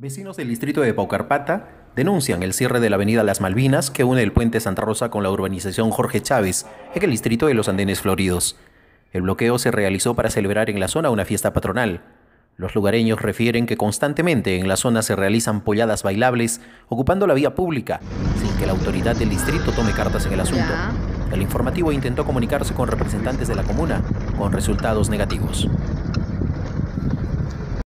Vecinos del distrito de Paucarpata denuncian el cierre de la avenida Las Malvinas que une el puente Santa Rosa con la urbanización Jorge Chávez en el distrito de los Andenes Floridos. El bloqueo se realizó para celebrar en la zona una fiesta patronal. Los lugareños refieren que constantemente en la zona se realizan polladas bailables ocupando la vía pública sin que la autoridad del distrito tome cartas en el asunto. El informativo intentó comunicarse con representantes de la comuna con resultados negativos.